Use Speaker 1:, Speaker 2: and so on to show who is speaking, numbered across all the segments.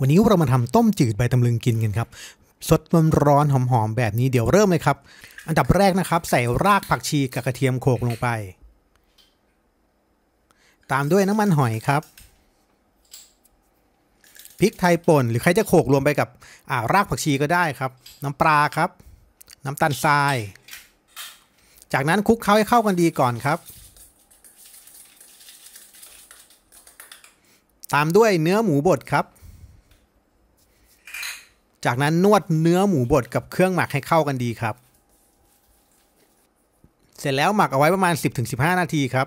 Speaker 1: วันนี้เรามาทำต้มจืดใบตำลึงกินกันครับ สดร้อนหอมๆแบบนี้เดี๋ยวเริ่มเลยครับ อันดับแรกนะครับใส่รากผักชีกับกระเทียมโขกลงไป ตามด้วยน้ำมันหอยครับ พริกไทยป่น หรือใครจะโขกรวมไปกับารากผักชีก็ได้ครับ น้ำปลาครับ น้ำตาลทราย จากนั้นคลุกเคล้าให้เข้ากันดีก่อนครับ ตามด้วยเนื้อหมูบดครับจากนั้นนวดเนื้อหมูบดกับเครื่องหมักให้เข้ากันดีครับ เสร็จแล้วหมักเอาไว้ประมาณ 10-15 นาทีครับ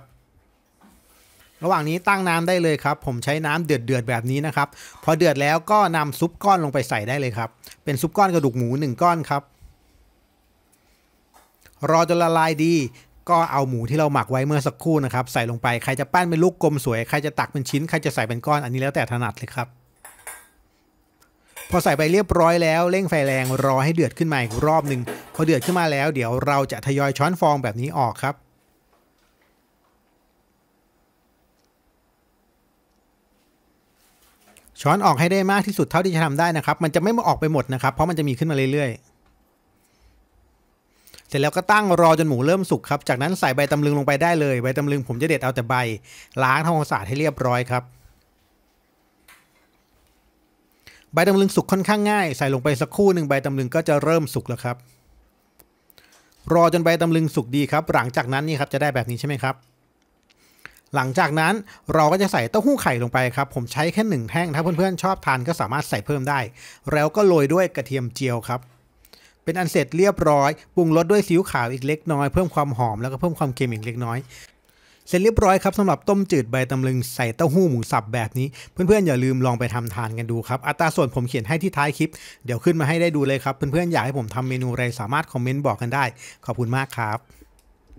Speaker 1: ระหว่างนี้ตั้งน้ำได้เลยครับ ผมใช้น้ำเดือดเดือดแบบนี้นะครับ พอเดือดแล้วก็นำซุปก้อนลงไปใส่ได้เลยครับ เป็นซุปก้อนกระดูกหมู 1 ก้อนครับ รอจนละลายดี ก็เอาหมูที่เราหมักไว้เมื่อสักครู่นะครับ ใส่ลงไปใครจะปั้นเป็นลูกกลมสวยใครจะตักเป็นชิ้นใครจะใส่เป็นก้อนอันนี้แล้วแต่ถนัดเลยครับพอใส่ไปเรียบร้อยแล้วเร่งไฟแรงรอให้เดือดขึ้นมาอีกรอบหนึ่งพอเดือดขึ้นมาแล้วเดี๋ยวเราจะทยอยช้อนฟองแบบนี้ออกครับ ช้อนออกให้ได้มากที่สุดเท่าที่จะทำได้นะครับ มันจะไม่มาออกไปหมดนะครับเพราะมันจะมีขึ้นมาเรื่อยๆเสร็จแล้วก็ตั้งรอจนหมูเริ่มสุกครับจากนั้นใส่ใบตำลึงลงไปได้เลยใบตำลึงผมจะเด็ดเอาแต่ใบล้างทำความสะอาดให้เรียบร้อยครับใบตำลึงสุกค่อนข้างง่ายใส่ลงไปสักคู่หนึ่งใบตำลึงก็จะเริ่มสุกแล้วครับ รอจนใบตำลึงสุกดีครับ หลังจากนั้นนี่ครับจะได้แบบนี้ใช่ไหมครับ หลังจากนั้นเราก็จะใส่เต้าหู้ไข่ลงไปครับผมใช้แค่หนึ่งแท่งถ้าเพื่อนๆชอบทานก็สามารถใส่เพิ่มได้ แล้วก็โรยด้วยกระเทียมเจียวครับ เป็นอันเสร็จเรียบร้อยปรุงรสด้วยซีอิ๊วขาวอีกเล็กน้อยเพิ่มความหอมแล้วก็เพิ่มความเค็มอีกเล็กน้อยเสร็จเรียบร้อยครับสำหรับต้มจืดใบตำลึงใส่เต้าหู้หมูสับแบบนี้ เพื่อนๆ อย่าลืมลองไปทำทานกันดูครับ อัตราส่วนผมเขียนให้ที่ท้ายคลิปเดี๋ยวขึ้นมาให้ได้ดูเลยครับ เพื่อนๆ อยากให้ผมทำเมนูอะไรสามารถคอมเมนต์บอกกันได้ ขอบคุณมากครับ